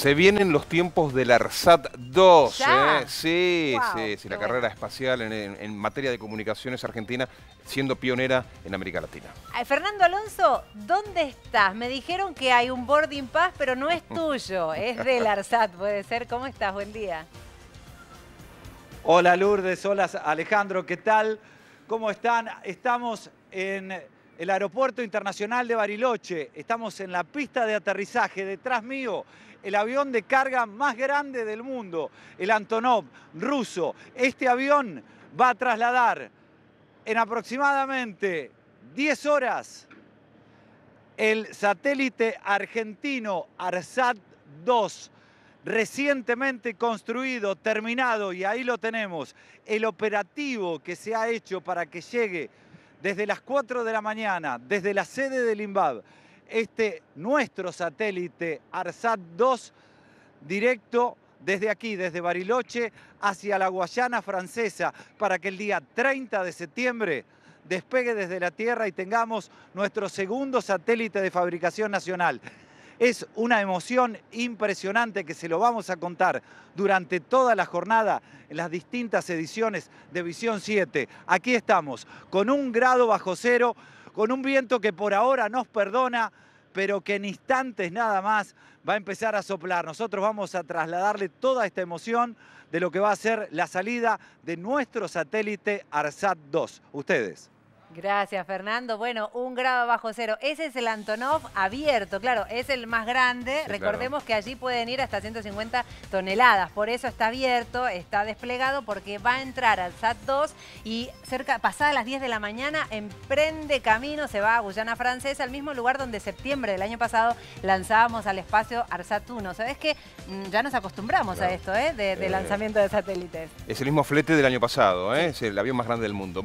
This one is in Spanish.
Se vienen los tiempos del ARSAT 2. ¿eh? Sí, sí, sí, la carrera espacial en, materia de comunicaciones argentina, siendo pionera en América Latina. Fernando Alonso, ¿dónde estás? Me dijeron que hay un boarding pass, pero no es tuyo, es del ARSAT, puede ser. ¿Cómo estás? Buen día. Hola Lourdes, hola Alejandro, ¿qué tal? ¿Cómo están? Estamos en el Aeropuerto Internacional de Bariloche. Estamos en la pista de aterrizaje. Detrás mío, el avión de carga más grande del mundo, el Antonov ruso. Este avión va a trasladar en aproximadamente 10 horas el satélite argentino ARSAT-2 recientemente construido, terminado, y ahí lo tenemos, el operativo que se ha hecho para que llegue desde las 4 de la mañana, desde la sede del INVAB, este nuestro satélite ARSAT 2 directo desde aquí, desde Bariloche, hacia la Guayana francesa, para que el día 30 de septiembre despegue desde la Tierra y tengamos nuestro segundo satélite de fabricación nacional. Es una emoción impresionante que se lo vamos a contar durante toda la jornada en las distintas ediciones de Visión 7. Aquí estamos, con un grado bajo cero, con un viento que por ahora nos perdona, pero que en instantes nada más va a empezar a soplar. Nosotros vamos a trasladarle toda esta emoción de lo que va a ser la salida de nuestro satélite ARSAT 2. Ustedes. Gracias, Fernando. Bueno, un grado bajo cero. Ese es el Antonov abierto, claro, es el más grande. Recordemos que allí pueden ir hasta 150 toneladas. Por eso está abierto, está desplegado, porque va a entrar al SAT-2 y cerca, pasadas las 10 de la mañana, emprende camino, se va a Guyana Francesa, al mismo lugar donde septiembre del año pasado lanzábamos al espacio ARSAT-1. Sabes que mm, ya nos acostumbramos a esto, ¿eh? De, eh, lanzamiento de satélites. Es el mismo flete del año pasado, ¿eh? Es el avión más grande del mundo.